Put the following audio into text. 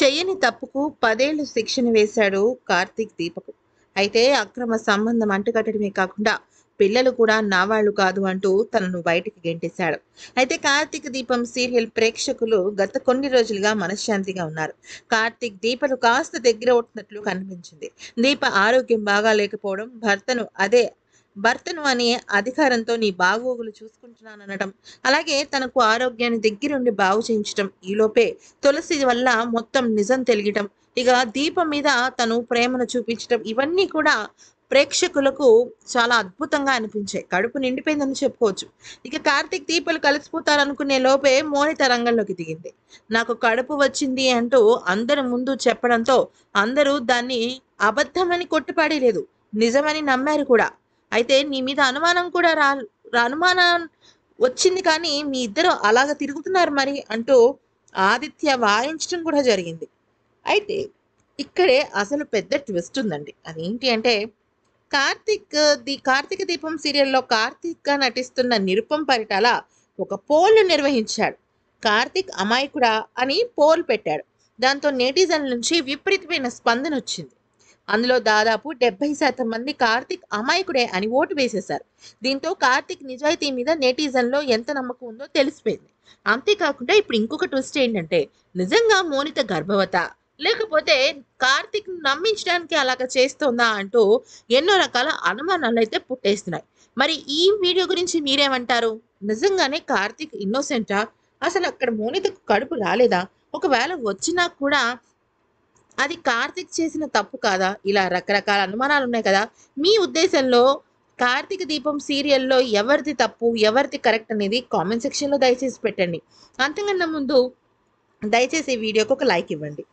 చెయ్యని తప్పుకు పదేళ్లు శిక్షను వేశాడు కార్తీక్ దీపకు అయితే అక్రమ సంబంధం అంటుకట్టడమే కాకుండా పిల్లలు కూడా నా వాళ్ళు కాదు అంటూ తనను బయటికి గెంటేశాడు అయితే కార్తీక్ దీపం సీరియల్ ప్రేక్షకులు గత కొన్ని రోజులుగా మనశ్శాంతిగా ఉన్నారు కార్తీక్ దీపలు కాస్త దగ్గర అవుతున్నట్లు కనిపించింది దీప ఆరోగ్యం బాగా లేకపోవడం భర్తను అదే భర్తను అనే అధికారంతో నీ బాగోగులు చూసుకుంటున్నాననటం అలాగే తనకు ఆరోగ్యాన్ని దగ్గరుండి బాగు చేయించటం ఈలోపే తులసి వల్ల మొత్తం నిజం తెలియటం ఇక దీపం మీద తను ప్రేమను చూపించటం ఇవన్నీ కూడా ప్రేక్షకులకు చాలా అద్భుతంగా అనిపించాయి కడుపు నిండిపోయిందని చెప్పుకోవచ్చు ఇక కార్తీక్ దీపాలు కలిసిపోతారనుకునే లోపే మోనిత రంగంలోకి దిగింది నాకు కడుపు వచ్చింది అంటూ అందరి ముందు చెప్పడంతో అందరూ దాన్ని అబద్ధమని కొట్టుపాడేలేదు నిజమని నమ్మారు కూడా అయితే నీ మీద అనుమానం కూడా రా అనుమానం వచ్చింది కానీ మీ ఇద్దరు అలాగ తిరుగుతున్నారు మరి అంటూ ఆదిత్య వాయించడం కూడా జరిగింది అయితే ఇక్కడే అసలు పెద్ద ట్విస్ట్ ఉందండి అదేంటి అంటే కార్తిక్ ది కార్తీక దీపం సీరియల్లో కార్తిక్గా నటిస్తున్న నిరుపం పరిటాల ఒక పోల్ నిర్వహించాడు కార్తిక్ అమాయకుడా అని పోల్ పెట్టాడు దాంతో నేటిజన్ల నుంచి విపరీతమైన స్పందన వచ్చింది అందులో దాదాపు డెబ్బై శాతం మంది కార్తిక్ అమాయకుడే అని ఓటు వేసేశారు దీంతో కార్తిక్ నిజాయితీ మీద నెటిజన్లో ఎంత నమ్మకం ఉందో తెలిసిపోయింది అంతేకాకుండా ఇప్పుడు ఇంకొక ట్విస్ట్ ఏంటంటే నిజంగా మోనిత గర్భవత లేకపోతే కార్తిక్ నమ్మించడానికి అలాగ చేస్తోందా అంటూ ఎన్నో రకాల అనుమానాలు అయితే పుట్టేస్తున్నాయి మరి ఈ వీడియో గురించి మీరేమంటారు నిజంగానే కార్తిక్ ఇన్నోసెంటా అసలు అక్కడ మోనితకు కడుపు రాలేదా ఒకవేళ వచ్చినా కూడా అది కార్తిక్ చేసిన తప్పు కాదా ఇలా రకరకాల అనుమానాలు ఉన్నాయి కదా మీ ఉద్దేశంలో కార్తీక దీపం సీరియల్లో ఎవరిది తప్పు ఎవరిది కరెక్ట్ అనేది కామెంట్ సెక్షన్లో దయచేసి పెట్టండి అంతకన్నా ముందు దయచేసి ఈ వీడియోకి ఒక లైక్ ఇవ్వండి